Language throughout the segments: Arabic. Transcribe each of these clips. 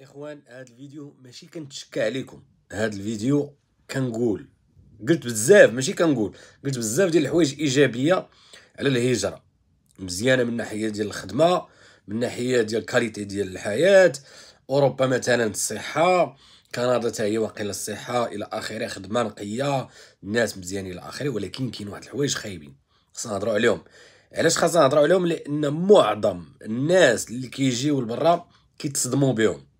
اخوان هذا الفيديو ماشي كنتشكى عليكم هذا الفيديو كنقول قلت بزاف ماشي كنقول قلت بزاف ديال الحوايج ايجابيه على الهجره مزيانه من ناحيه ديال الخدمه من ناحيه ديال كاليتي ديال الحياه اوروبا مثلا الصحه كندا حتى هي واقيلا الصحه الى اخره خدمه نقيه الناس مزيانين الى اخره ولكن كاين واحد الحوايج خايبين خصنا نهضروا عليهم علاش خاصنا نهضروا عليهم لان معظم الناس اللي كيجيو لبرا كيتصدموا بهم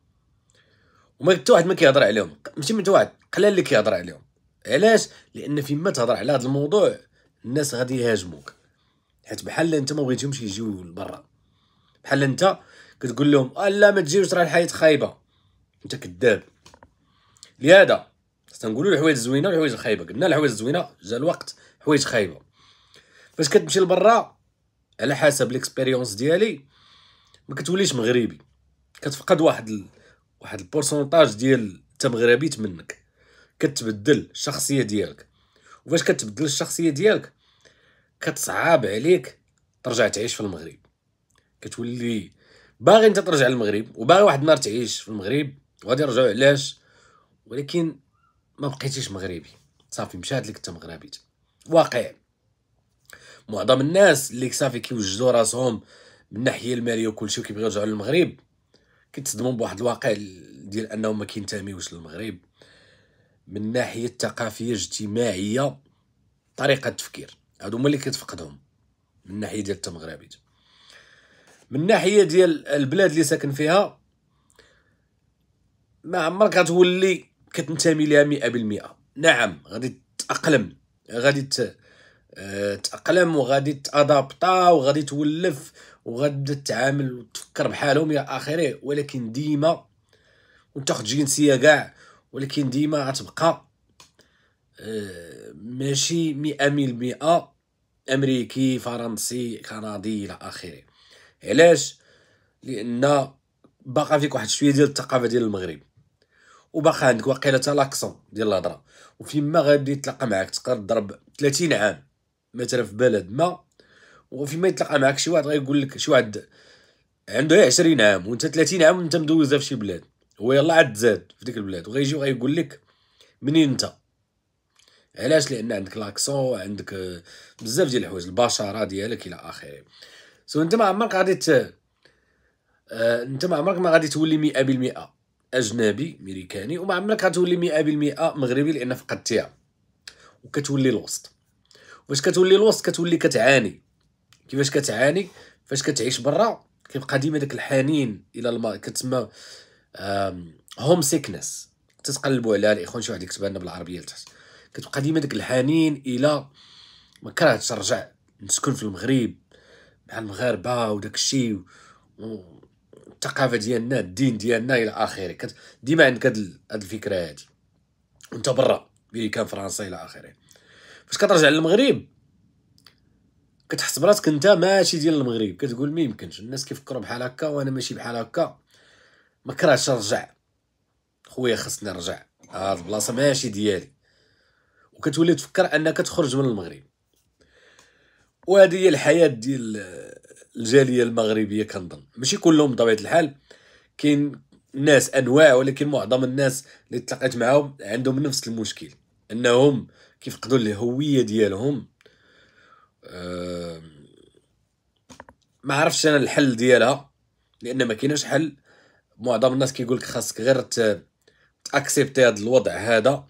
وما حتى واحد ما كيهضر عليهم ماشي من واحد قلال اللي كيهضر عليهم علاش لان فيما تهضر على هذا الموضوع الناس غادي يهاجموك حيت بحال انت ما بغيتهمش يجيو لبرا بحال انت كتقول لهم الا ما تجيوش راه الحياه خايبه انت كذاب لهذا تنقولوا الحوايج الزوينه والحوايج الخايبه قلنا الحوايج الزوينه جا الوقت حوايج خايبه فاش كتمشي لبرا على حسب ليكسبيريونس ديالي ما كتوليش مغربي كتفقد واحد ال... واحد البورسونتاج ديال انت مغربي منك كتبدل الشخصيه ديالك وفاش كتبدل الشخصيه ديالك كتصعب عليك ترجع تعيش في المغرب كتولي باغي انت ترجع للمغرب وباغي واحد النهار تعيش في المغرب وغادي يرجعوا علاش ولكن ما بقيتيش مغربي صافي مشات لك انت مغربيت واقع معظم الناس اللي صافي كيوجدوا راسهم من الناحيه الماليه وكلشي وكيبغيو يرجعوا للمغرب كيتصدموا بواحد الواقع ديال انهم ما كينتميوش للمغرب من ناحيه الثقافيه الاجتماعيه طريقه التفكير هادو هما اللي كتفقدهم من ناحيه ديال التمغربيه من ناحيه ديال البلاد اللي ساكن فيها ما عمرك غتولي كتنتمي ليها 100% نعم غادي تأقلم غادي تاقلم وغادي تادابطا وغادي تولف وغادي تتعامل وتفكر بحالهم الى اخره ولكن ديما وتاخد جنسيه كاع ولكن ديما غتبقى آه، ماشي مئة مئة أمريكي فرنسي كندي إلى آخره علاش لأن باقا فيك واحد شوية ديال الثقافة ديال المغرب وباقا عندك واقيلا تا لاكسون ديال الهضرة وفيما غادي يتلاقى معاك تقدر تضرب 30 عام مثلا في بلد ما ما يتلاقى معك شي واحد غيقول لك شي واحد عنده 20 عام وانت 30 عام وانت مدوزه في شي بلاد هو يلا عاد زاد في ديك البلاد وغيجي وغيقول لك منين انت علاش لان عندك لاكسون عندك آه، بزاف ديال الحوايج البشره ديالك الى اخره سو انت ما عمرك غادي ت... آه، انت ما عمرك ما غادي تولي 100% اجنبي امريكاني وما عمرك غتولي 100% مغربي لان فقدتيها وكتولي الوسط فاش كتولي الوسط كتولي كتعاني كيفاش كتعاني فاش كتعيش برا كيبقى ديما داك الحنين الى الما كتسمى هوم سيكنس تتقلبوا عليها الاخوان شي واحد يكتب لنا بالعربيه لتحت كتبقى ديما داك الحنين الى ما كرهتش نرجع نسكن في المغرب مع المغاربه وداك الشيء الثقافه ديالنا الدين ديالنا الى اخره كت... ديما عندك هاد الفكره هادي وانت برا امريكان فرنسا الى اخره فاش كترجع للمغرب كتحس براسك انت ماشي ديال المغرب كتقول ما يمكنش الناس كيفكروا بحال هكا وانا ماشي بحال هكا ما كرهتش نرجع خويا خصني نرجع هاد البلاصه ماشي ديالي وكتولي تفكر انك تخرج من المغرب وهذه هي الحياه ديال الجاليه المغربيه كنظن ماشي كلهم بطبيعه الحال كاين ناس انواع ولكن معظم الناس اللي تلاقيت معاهم عندهم نفس المشكل انهم كيفقدوا الهويه ديالهم ما عرفتش انا الحل ديالها لان ما كاينش حل معظم الناس كيقول لك خاصك غير تاكسبتي هذا الوضع هذا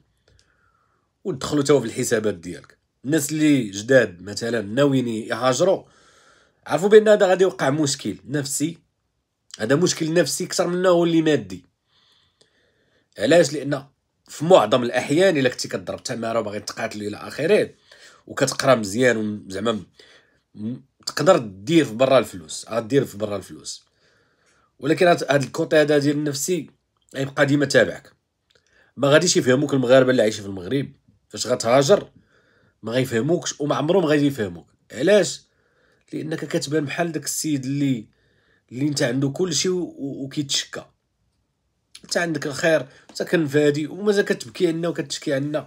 وتدخلوا توا في الحسابات ديالك الناس اللي جداد مثلا ناويين يهاجروا عرفوا بان هذا غادي يوقع مشكل نفسي هذا مشكل نفسي اكثر منه هو اللي مادي علاش لان في معظم الاحيان الا كنتي كضرب تماره وباغي تقاتل الى اخره وكتقرا مزيان زعما تقدر دير في برا الفلوس غدير في برا الفلوس ولكن هاد الكوطي هذا ديال النفسي غيبقى ديما تابعك ما غاديش يفهموك المغاربه اللي عايشين في المغرب فاش غتهاجر ما غيفهموكش وما عمرهم غادي يفهموك علاش لانك كتبان بحال داك السيد اللي اللي انت عنده كل شيء وكيتشكى انت عندك الخير انت كنفادي ومازال كتبكي عنا وكتشكي عنا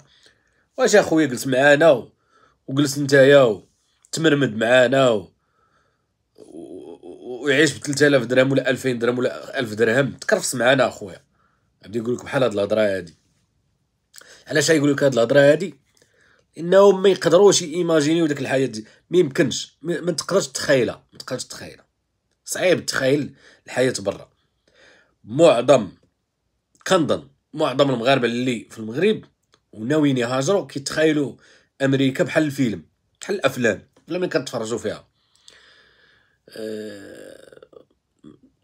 واش اخويا جلس معانا وجلس نتايا تمرمد معانا و... ويعيش ب 3000 درهم ولا 2000 درهم ولا 1000 درهم تكرفس معانا اخويا غادي يقول لك بحال هاد الهضره هادي علاش يقول لك هاد الهضره هادي انه ما يقدروش ايماجينيو ديك الحياه دي ما يمكنش ما تقدرش تخيلها ما تقدرش تخيلها صعيب تخيل الحياه برا معظم كنظن معظم المغاربه اللي في المغرب وناويين يهاجروا كيتخايلوا امريكا بحال الفيلم بحال الافلام بلا ما كنتفرجوا فيها أه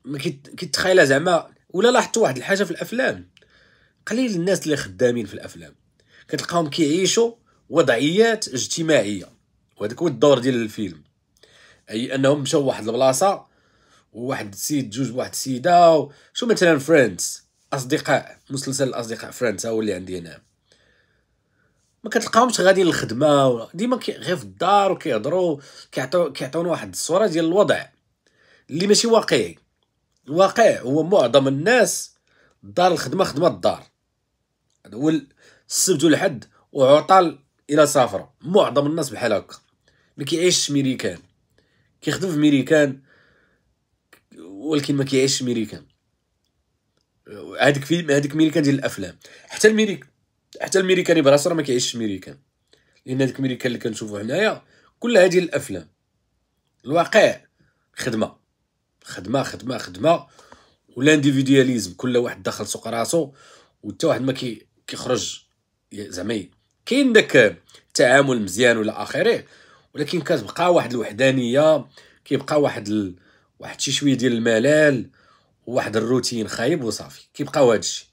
ما كيتخايلها زعما ولا لاحظت واحد الحاجه في الافلام قليل الناس اللي خدامين في الافلام كتلقاهم كيعيشوا وضعيات اجتماعيه وهذاك هو الدور ديال الفيلم اي انهم مشاو واحد البلاصه وواحد السيد جوج واحد السيده شو مثلا فريندز اصدقاء مسلسل الاصدقاء فريندز هو اللي عندي هنا ما كتلقاهمش غادي للخدمه ديما غير في الدار وكيهضروا كيعطيونا واحد الصوره ديال الوضع اللي ماشي واقعي الواقع هو معظم الناس دار الخدمه خدمه الدار هو السبت والحد وعطل الى سافر معظم الناس بحال هكا ما كيعيشش ميريكان كيخدم في ميريكان ولكن ما كيعيشش ميريكان هذاك فيلم هذاك ميريكان ديال الافلام حتى الميريك حتى الميريكاني براسو راه ما كيعيشش ميريكان لان هذاك ميريكان اللي كنشوفو حنايا كلها هذه الافلام الواقع خدمه خدمه خدمه خدمه ولا انديفيدياليزم كل واحد دخل سوق راسو وحتى واحد ما كي كيخرج زعما كاين داك التعامل مزيان ولا اخره ولكن كتبقى واحد الوحدانيه كيبقى واحد ال... واحد شي شويه ديال الملال واحد الروتين خايب وصافي كيبقاو هادشي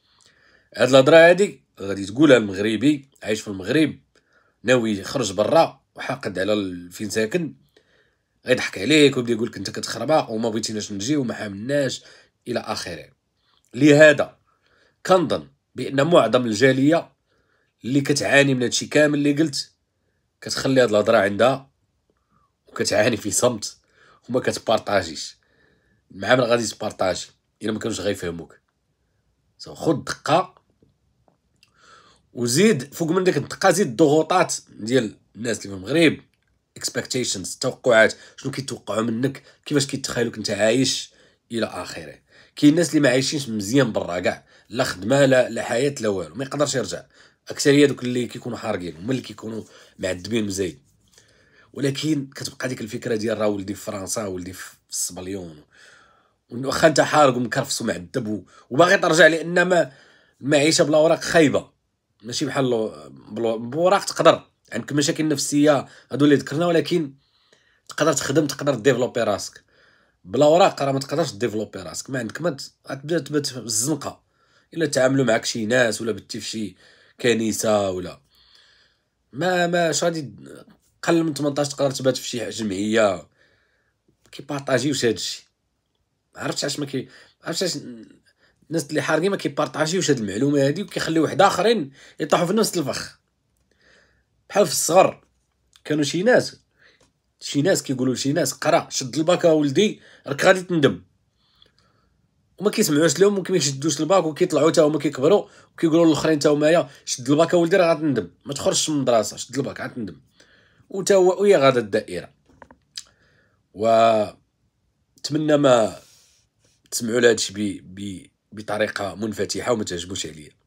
هاد الهضره هادي غادي تقولها المغربي عايش في المغرب ناوي يخرج برا وحاقد على فين ساكن غيضحك عليك ويبدا يقولك انت كتخربا وما بغيتيناش نجي وما حملناش الى اخره لهذا كنظن بان معظم الجاليه اللي كتعاني من هادشي كامل اللي قلت كتخلي هاد الهضره عندها وكتعاني في صمت وما كتبارطاجيش مع من غادي تبارطاجي الا ما كانوش غيفهموك خد دقه وزيد فوق من ديك الدقه زيد الضغوطات ديال الناس اللي في المغرب اكسبكتيشنز التوقعات شنو كيتوقعوا منك كيفاش كيتخيلوك انت عايش الى اخره كاين الناس اللي ما عايشينش مزيان برا كاع لا خدمه لا لا حياه لا والو ما يقدرش يرجع اكثريه دوك اللي كيكونوا حارقين هما اللي كيكونوا معذبين مزيان ولكن كتبقى ديك الفكره ديال راه ولدي في فرنسا ولدي في السبليون واخا انت حارق ومكرفس ومعذب وباغي ترجع لان ما المعيشه بلا اوراق خايبه ماشي بحال بوراق تقدر عندك مشاكل نفسيه هادو اللي ذكرنا ولكن تقدر تخدم تقدر ديفلوبي راسك بلا اوراق راه ما تقدرش ديفلوبي راسك ما عندك ما تبدا تبات في الزنقه الا تعاملوا معك شي ناس ولا بتي في شي كنيسه ولا ما ما شادي قل من 18 تقدر تبات في شي جمعيه بارطاجيو هادشي عرفتش علاش ما كي عرفتش علاش الناس اللي حارقين ما كيبارطاجيوش هاد المعلومه هادي وكيخليو واحد اخرين يطيحوا في نفس الفخ بحال في الصغر كانوا شي ناس شي ناس كيقولوا لشي ناس قرا شد الباك ولدي راك غادي تندم وما كيسمعوش لهم وما كيشدوش الباك وكيطلعوا حتى هما كيكبروا وكيقولوا للاخرين حتى هما شد الباك ولدي راه غتندم ما تخرجش من المدرسه شد الباك غتندم وتا هو ويا غادا الدائره و تمنى ما تسمعوا الشيء بطريقه منفتحه وما تعجبوش عليا